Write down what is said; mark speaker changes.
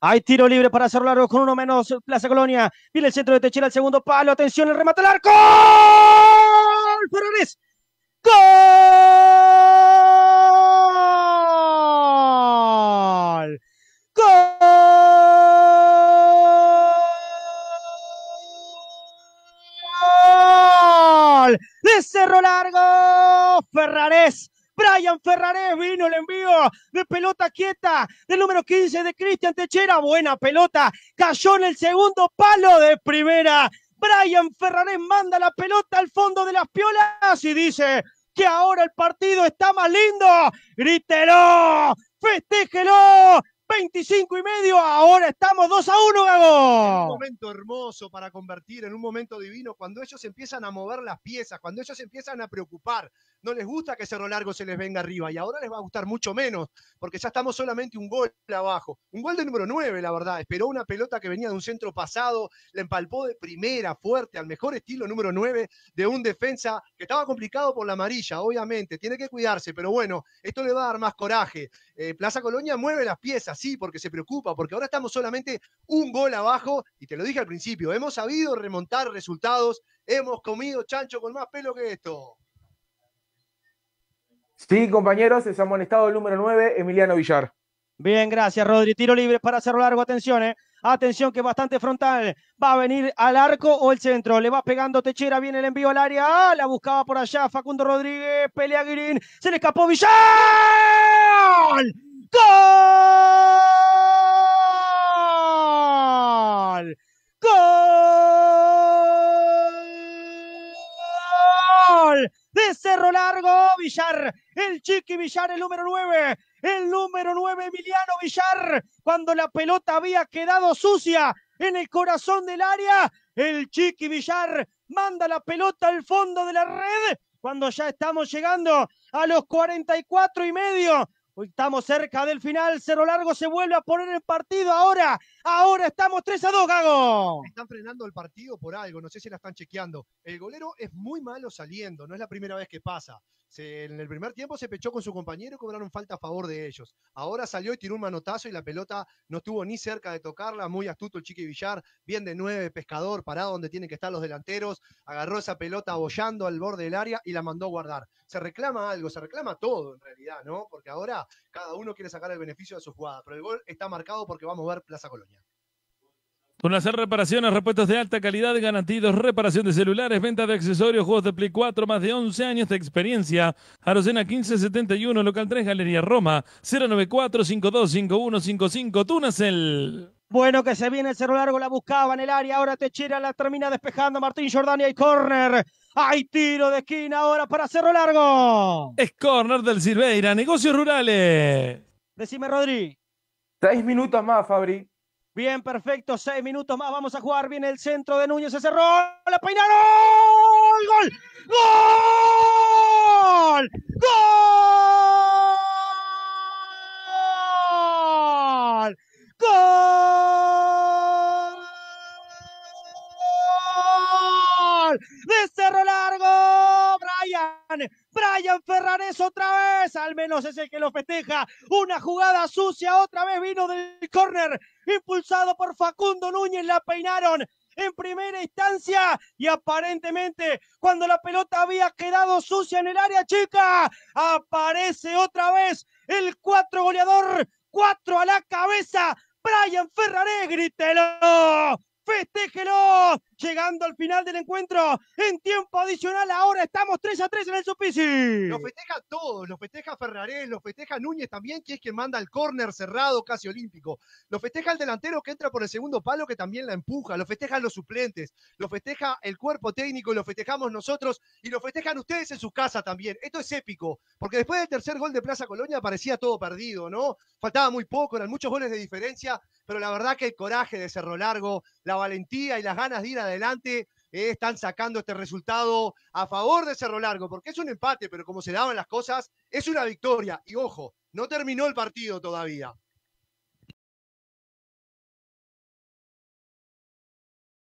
Speaker 1: Hay tiro libre para Cerro Largo con uno menos. Plaza Colonia. Viene el centro de Teixeira, al segundo palo. Atención, el remate al arco. ¡Gol! ¡Gol! ¡Gol! ¡De Cerro Largo! Ferrares Brian Ferrarés vino el envío de pelota quieta del número 15 de Cristian Techera. Buena pelota. Cayó en el segundo palo de primera. Brian Ferrarés manda la pelota al fondo de las piolas y dice que ahora el partido está más lindo. Grítelo, festéjelo, 25 y medio. Ahora estamos 2 a 1, Gago. Un
Speaker 2: momento hermoso para convertir, en un momento divino, cuando ellos empiezan a mover las piezas, cuando ellos empiezan a preocupar. No les gusta que Cerro Largo se les venga arriba y ahora les va a gustar mucho menos, porque ya estamos solamente un gol abajo. Un gol de número 9, la verdad. Esperó una pelota que venía de un centro pasado, la empalpó de primera, fuerte, al mejor estilo número 9 de un defensa que estaba complicado por la amarilla, obviamente. Tiene que cuidarse, pero bueno, esto le va a dar más coraje. Eh, Plaza Colonia mueve las piezas sí, porque se preocupa, porque ahora estamos solamente un gol abajo, y te lo dije al principio, hemos sabido remontar resultados, hemos comido chancho con más pelo que esto.
Speaker 1: Sí, compañeros, es amonestado el número 9, Emiliano Villar. Bien, gracias, Rodri. Tiro libre para cerrar, largo, atención, eh. Atención que bastante frontal. Va a venir al arco o el centro. Le va pegando Techera. Viene el envío al área. Ah, la buscaba por allá Facundo Rodríguez. Pelea Se le escapó Villar. ¡Gol! largo, Villar, el Chiqui Villar, el número 9, el número 9, Emiliano Villar, cuando la pelota había quedado sucia en el corazón del área, el Chiqui Villar manda la pelota al fondo de la red, cuando ya estamos llegando a los 44 y medio, Estamos cerca del final. Cero Largo se vuelve a poner el partido ahora Ahora estamos 3 a 2, Gago.
Speaker 2: Están frenando el partido por algo, no sé si la están chequeando. El golero es muy malo saliendo, no es la primera vez que pasa. en el primer tiempo se pechó con su compañero y cobraron falta a favor de ellos. Ahora salió y tiró un manotazo y la pelota no estuvo ni cerca de tocarla. Muy astuto el Chiqui Villar, bien de nueve, pescador, parado donde tienen que estar los delanteros. Agarró esa pelota abollando al borde del área y la mandó a guardar. Se reclama algo, se reclama todo en realidad, ¿no? Porque ahora cada uno quiere sacar el beneficio de su jugada, pero el gol está marcado porque va a mover Plaza Colonia. Con hacer reparaciones, repuestos de alta calidad, garantidos, reparación de celulares, venta de accesorios, juegos de Play 4, más de 11 años de experiencia. Arocena 1571, local 3, Galería Roma, 094-525155, el.
Speaker 1: Bueno, que se viene el cerro largo, la buscaba en el área, ahora Techera la termina despejando Martín Jordania y corner. Hay tiro de esquina ahora para Cerro Largo. Es corner del Silveira, negocios rurales. Decime, Rodri. tres minutos más, Fabri. Bien, perfecto. Seis minutos más. Vamos a jugar. bien el centro de Núñez. Se cerró. ¡La peinaron! ¡Gol! ¡Gol! ¡Gol! ¡Gol! ¡Gol! Brian Ferrares otra vez, al menos es el que lo festeja. Una jugada sucia, otra vez vino del córner, impulsado por Facundo Núñez, la peinaron en primera instancia y aparentemente cuando la pelota había quedado sucia en el área chica, aparece otra vez el cuatro goleador, cuatro a la cabeza, Brian Ferraré, grítelo, festéjelo, llegando al final del encuentro
Speaker 2: en tiempo adicional. Ahora estamos 3 a 3 en el Supici. Lo festeja todos, lo festeja Ferrarés, lo festeja Núñez también, que es quien manda el córner cerrado casi olímpico. Lo festeja el delantero que entra por el segundo palo, que también la empuja. Lo festejan los suplentes, lo festeja el cuerpo técnico lo festejamos nosotros y lo festejan ustedes en su casa también. Esto es épico, porque después del tercer gol de Plaza Colonia parecía todo perdido, ¿no? Faltaba muy poco, eran muchos goles de diferencia, pero la verdad que el coraje de Cerro Largo, la valentía y las ganas de ir a adelante eh, están sacando este resultado a favor de Cerro Largo, porque es un empate, pero como se daban las cosas, es una victoria. Y ojo, no terminó el partido todavía.